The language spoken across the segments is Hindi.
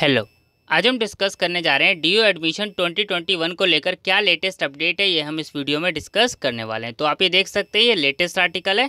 हेलो आज हम डिस्कस करने जा रहे हैं डी एडमिशन 2021 को लेकर क्या लेटेस्ट अपडेट है ये हम इस वीडियो में डिस्कस करने वाले हैं तो आप ये देख सकते हैं ये लेटेस्ट आर्टिकल है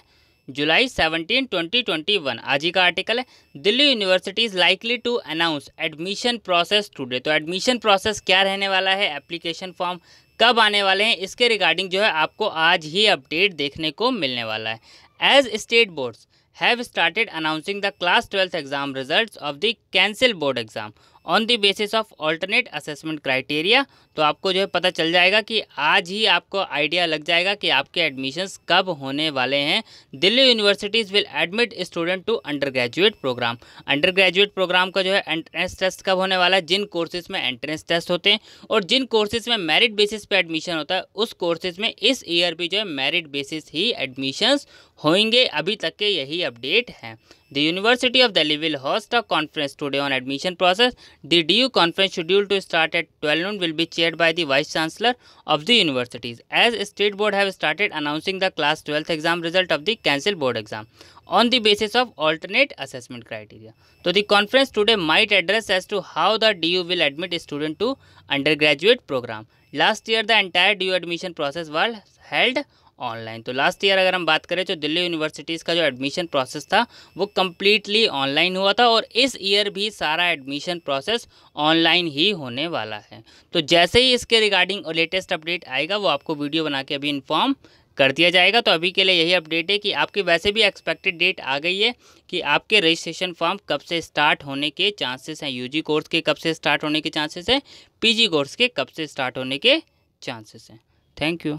जुलाई 17, 2021 आज ही का आर्टिकल है Delhi university is likely to announce admission process today तो एडमिशन प्रोसेस क्या रहने वाला है एप्लीकेशन फॉर्म कब आने वाले हैं इसके रिगार्डिंग जो है आपको आज ही अपडेट देखने को मिलने वाला है as state boards have started announcing the class 12th exam results of the cancel board exam on the basis of alternate assessment criteria तो आपको जो है पता चल जाएगा कि आज ही आपको आइडिया लग जाएगा कि आपके एडमिशन्स कब होने वाले हैं Delhi universities will admit student to undergraduate program undergraduate program का जो है एंट्रेंस टेस्ट कब होने वाला है जिन कोर्सेज में एंट्रेंस टेस्ट होते हैं और जिन कोर्सेज में मेरिट बेसिस पे एडमिशन होता है उस कोर्सेज में इस ईयर भी जो है मेरिट बेसिस ही एडमिशन्स होंगे अभी तक के यही अपडेट हैं the university of Delhi will host a conference today on admission process The DU conference scheduled to start at 12 noon will be chaired by the Vice Chancellor of the universities. As state board have started announcing the class 12th exam result of the cancelled board exam on the basis of alternate assessment criteria. So the conference today might address as to how the DU will admit a student to undergraduate program. Last year the entire DU admission process was held online तो लास्ट ईयर अगर हम बात करें तो दिल्ली यूनिवर्सिटीज़ का जो एडमिशन प्रोसेस था वो कम्प्लीटली ऑनलाइन हुआ था और इस ईयर भी सारा एडमिशन प्रोसेस ऑनलाइन ही होने वाला है तो जैसे ही इसके रिगार्डिंग लेटेस्ट अपडेट आएगा वो आपको वीडियो बना के अभी इन्फॉर्म कर दिया जाएगा तो अभी के लिए यही अपडेट है कि आपकी वैसे भी एक्सपेक्टेड डेट आ गई है कि आपके रजिस्ट्रेशन फॉर्म कब से स्टार्ट होने के चांसेस हैं यूजी कोर्स के कब से स्टार्ट होने के चांसेस हैं पीजी कोर्स के कब से स्टार्ट होने के चांसेस हैं थैंक यू